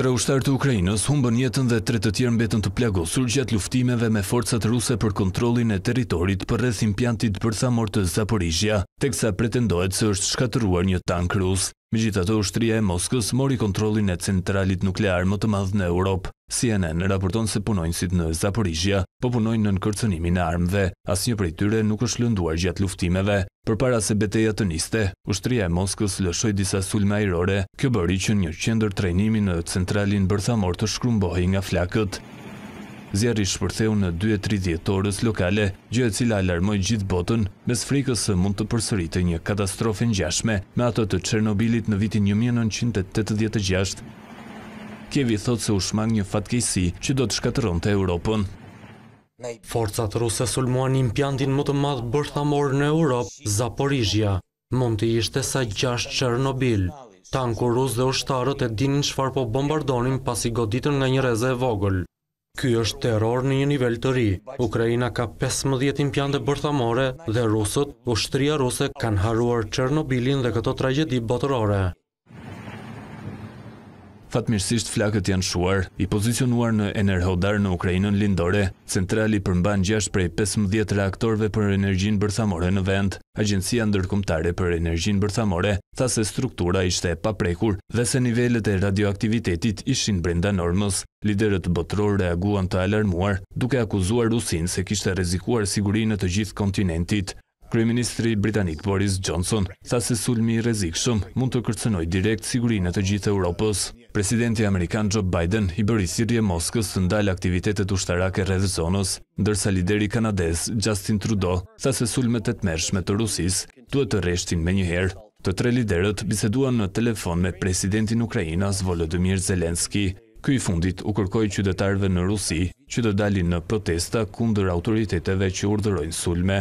Tre ushtarë të Ukrajinës humbën jetën dhe tre të tjerë mbetën të plagosur gjatë luftimeve me forcat ruse për kontrolin e territorit për rreth impiantit për thamor të Zaporizhia, teksa pretendohet se është shkatëruar një tank rus. Megjithatë, ushtria e Moskës mori kontrollin e centralit nuklear më të madh në Europë. CNN raporton se punonjësit në Zaporizhja, po punojnë në kërcënimin e armëve. Asnjë prej tyre nuk është lënduar gjatë luftimeve. Për para se beteja të niste, ushtria e Moskës lëshoj disa sulme airore, kjo bëri që një qender trejnimi në centralin bërthamor të shkrumbohi nga flakët. Zjarri shpërtheu në 2.30 djetorës lokale, gjë e cila alarmoj gjithë botën, mes frikës se mund të e një katastrofe në gjashme me ato të Qernobilit në vitin 1986. Kjevi thot se u shmang një fatkejsi që do të shkateron të Europën. Forcat ruse sulmuan një më të madhë bërthamor në Europë, Zaporizhja. Mund të ishte sa gjashtë Chernobyl. Tanku rusë dhe ushtarët e dinin shfar po bombardonin pas i goditën nga një reze e vogël. Ky është terror në një nivel të ri. Ukrajina ka 15 impjante bërthamore dhe rusët, ushtria ruse kanë haruar Chernobylin dhe këto tragedi botërore. Fatmirësisht flakët janë shuar, i pozicionuar në Enerhodar në Ukrajinën lindore, centrali përmban gjasht prej 15 reaktorve për energjin bërthamore në vend. Agencia ndërkomtare për energjin bërthamore tha se struktura ishte e paprekur dhe se nivellet e radioaktivitetit ishin brenda normës. Liderët botror reaguan të alarmuar duke akuzuar Rusin se kishte rezikuar sigurinë të gjithë kontinentit. Kryeministri Britanik Boris Johnson tha se sulmi i rrezikshëm mund të kërcënojë direkt sigurinë të gjithë Evropës. Presidenti amerikan Joe Biden i bëri sirje Moskës të ndalë aktivitetet ushtarake rreth zonës, ndërsa lideri kanadez Justin Trudeau tha se sulmet e tmerrshme të Rusisë duhet të rreshtin menjëherë. Të tre liderët biseduan në telefon me presidentin Ukrainas Volodymyr Zelensky. Ky i fundit u kërkoi qytetarëve në Rusi që të dalin në protesta kundër autoriteteve që urdhërojnë sulme.